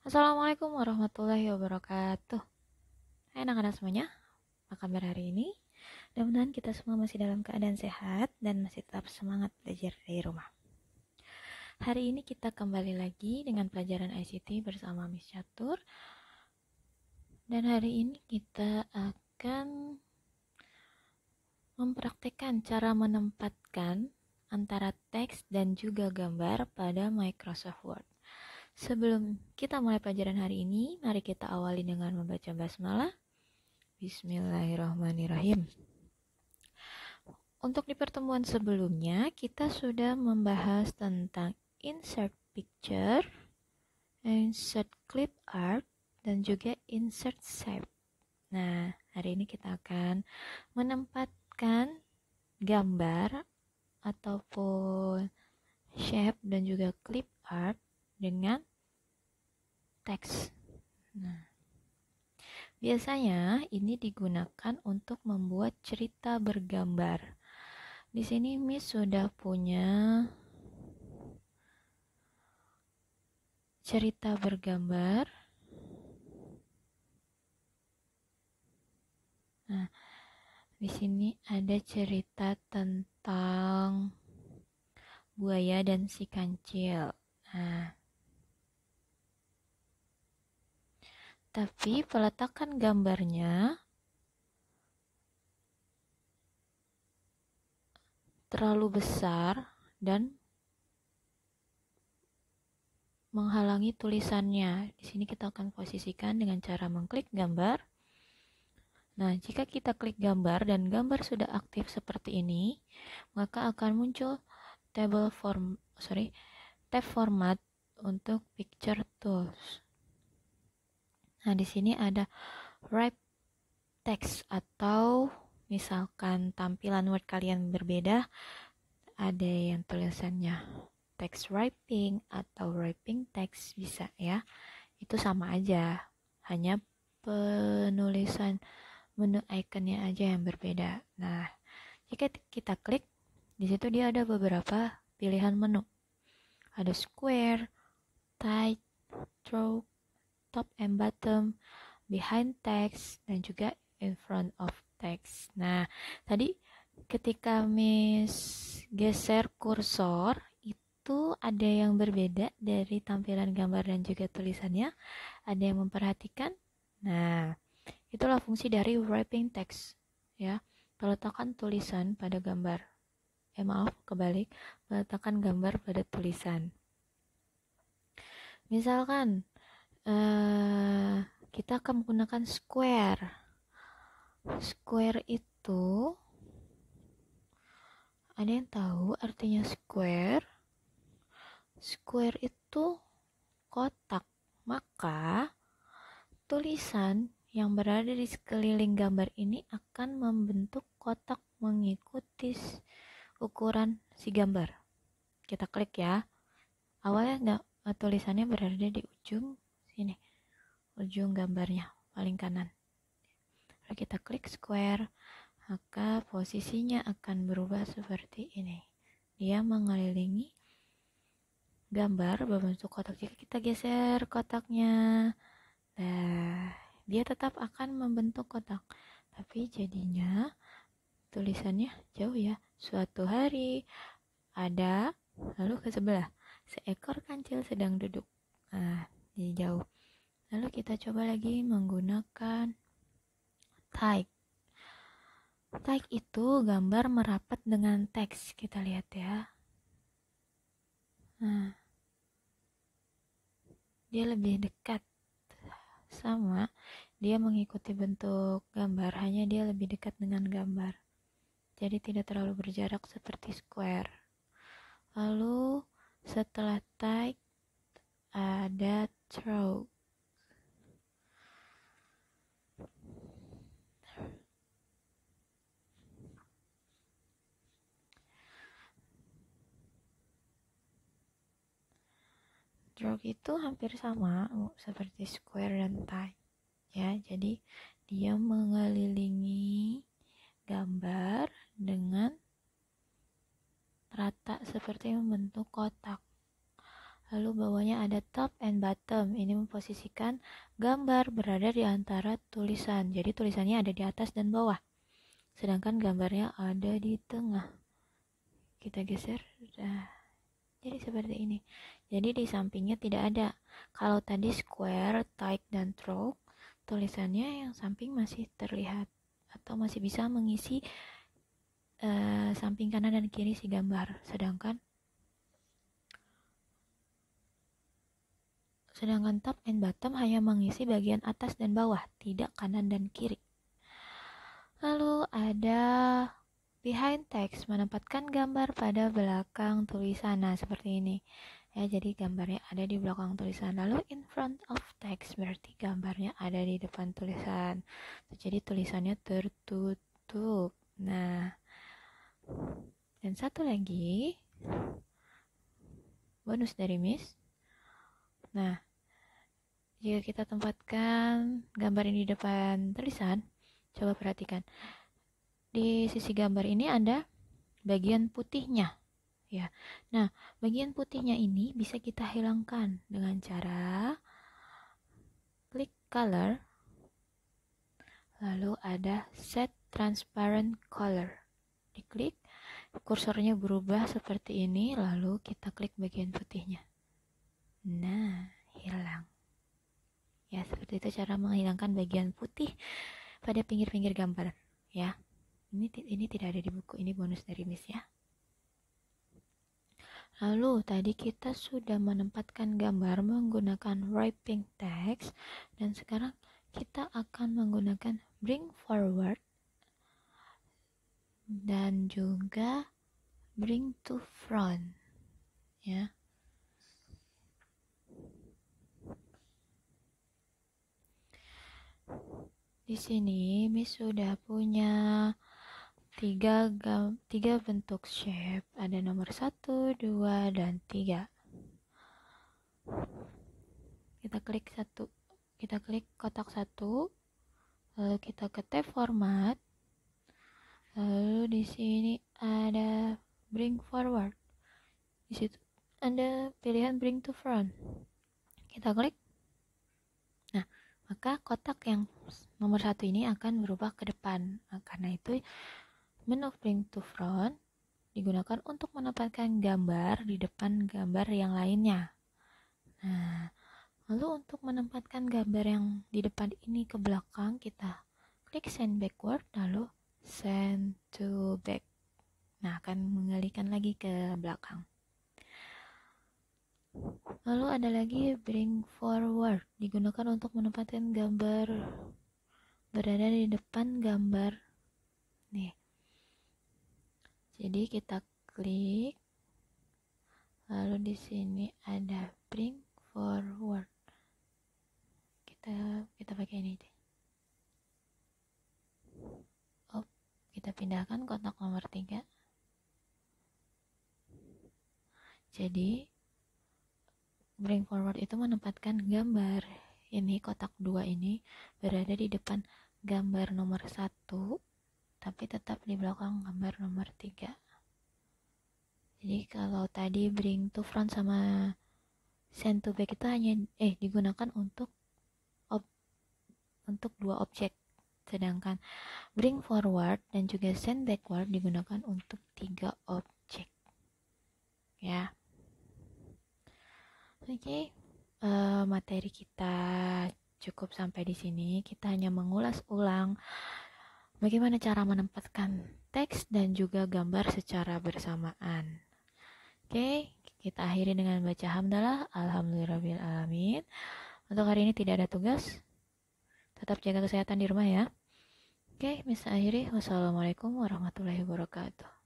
Assalamualaikum warahmatullahi wabarakatuh Hai anak-anak semuanya Apa kabar hari ini? Mudah-mudahan kita semua masih dalam keadaan sehat Dan masih tetap semangat belajar dari rumah Hari ini kita kembali lagi dengan pelajaran ICT bersama Miss Catur Dan hari ini kita akan Mempraktekkan cara menempatkan antara teks dan juga gambar pada Microsoft Word. Sebelum kita mulai pelajaran hari ini, mari kita awali dengan membaca basmalah. Bismillahirrahmanirrahim. Untuk di pertemuan sebelumnya, kita sudah membahas tentang insert picture, insert clip art, dan juga insert shape. Nah, hari ini kita akan menempatkan gambar ataupun shape dan juga clip art dengan teks. Nah, biasanya ini digunakan untuk membuat cerita bergambar. Di sini Miss sudah punya cerita bergambar. Nah, di sini ada cerita tentang buaya dan si kancil. Nah, tapi peletakan gambarnya terlalu besar dan menghalangi tulisannya. Di sini kita akan posisikan dengan cara mengklik gambar. Nah, jika kita klik gambar dan gambar sudah aktif seperti ini, maka akan muncul table form sorry, tab format untuk picture tools. Nah, di sini ada wrap text atau misalkan tampilan word kalian berbeda, ada yang tulisannya text wrapping atau wrapping text bisa ya. Itu sama aja, hanya penulisan menu iconnya aja yang berbeda. Nah, jika kita klik, di situ dia ada beberapa pilihan menu. Ada square, tight, stroke, top and bottom, behind text, dan juga in front of text. Nah, tadi ketika Miss geser kursor itu ada yang berbeda dari tampilan gambar dan juga tulisannya. Ada yang memperhatikan? Nah, itulah fungsi dari wrapping text ya. Peletakan tulisan pada gambar. Eh maaf, kebalik. Peletakan gambar pada tulisan. Misalkan Eh, kita akan menggunakan square square itu ada yang tahu artinya square square itu kotak maka tulisan yang berada di sekeliling gambar ini akan membentuk kotak mengikuti ukuran si gambar kita klik ya awalnya nggak eh, tulisannya berada di ujung ini ujung gambarnya paling kanan lalu kita klik square maka posisinya akan berubah seperti ini dia mengelilingi gambar berbentuk kotak jika kita geser kotaknya nah dia tetap akan membentuk kotak tapi jadinya tulisannya jauh ya suatu hari ada lalu ke sebelah seekor kancil sedang duduk nah jadi jauh lalu kita coba lagi menggunakan type type itu gambar merapat dengan teks kita lihat ya nah dia lebih dekat sama dia mengikuti bentuk gambar hanya dia lebih dekat dengan gambar jadi tidak terlalu berjarak seperti square lalu setelah tag ada throat. Drog itu hampir sama seperti square dan tie ya jadi dia mengelilingi gambar dengan rata seperti membentuk kotak Lalu bawahnya ada top and bottom. Ini memposisikan gambar berada di antara tulisan. Jadi tulisannya ada di atas dan bawah. Sedangkan gambarnya ada di tengah. Kita geser. Nah, jadi seperti ini. Jadi di sampingnya tidak ada. Kalau tadi square, tight, dan stroke tulisannya yang samping masih terlihat atau masih bisa mengisi uh, samping kanan dan kiri si gambar. Sedangkan sedangkan top and bottom hanya mengisi bagian atas dan bawah, tidak kanan dan kiri. Lalu ada behind text menempatkan gambar pada belakang tulisan nah seperti ini. Ya, jadi gambarnya ada di belakang tulisan. Lalu in front of text berarti gambarnya ada di depan tulisan. Jadi tulisannya tertutup. Nah, dan satu lagi bonus dari Miss. Nah, jika kita tempatkan gambar ini di depan tulisan, coba perhatikan. Di sisi gambar ini ada bagian putihnya, ya. Nah, bagian putihnya ini bisa kita hilangkan dengan cara klik color lalu ada set transparent color. Diklik, kursornya berubah seperti ini lalu kita klik bagian putihnya. Nah, seperti itu cara menghilangkan bagian putih pada pinggir-pinggir gambar ya ini ini tidak ada di buku ini bonus dari Miss ya Lalu tadi kita sudah menempatkan gambar menggunakan wrapping text dan sekarang kita akan menggunakan bring forward dan juga bring to front ya Di sini Miss sudah punya tiga, gam, tiga bentuk shape. Ada nomor satu dua dan tiga Kita klik satu kita klik kotak satu lalu kita ke tab format. Lalu di sini ada bring forward. Di situ ada pilihan bring to front. Kita klik maka kotak yang nomor satu ini akan berubah ke depan nah, karena itu menu bring to front digunakan untuk menempatkan gambar di depan gambar yang lainnya nah lalu untuk menempatkan gambar yang di depan ini ke belakang kita klik send backward lalu send to back nah akan mengalihkan lagi ke belakang Lalu ada lagi bring forward, digunakan untuk menempatkan gambar berada di depan gambar. Nih. Jadi kita klik lalu di sini ada bring forward. Kita kita pakai ini deh. Oh, kita pindahkan kotak nomor 3. Jadi bring forward itu menempatkan gambar ini kotak dua ini berada di depan gambar nomor satu tapi tetap di belakang gambar nomor tiga jadi kalau tadi bring to front sama send to back itu hanya eh digunakan untuk ob, untuk dua objek sedangkan bring forward dan juga send backward digunakan untuk tiga objek ya Oke, uh, materi kita cukup sampai di sini. Kita hanya mengulas ulang bagaimana cara menempatkan teks dan juga gambar secara bersamaan. Oke, okay, kita akhiri dengan baca hamdalah. Alhamdulillahirabbil alamin. Untuk hari ini tidak ada tugas. Tetap jaga kesehatan di rumah ya. Oke, okay, bisa akhiri. Wassalamualaikum warahmatullahi wabarakatuh.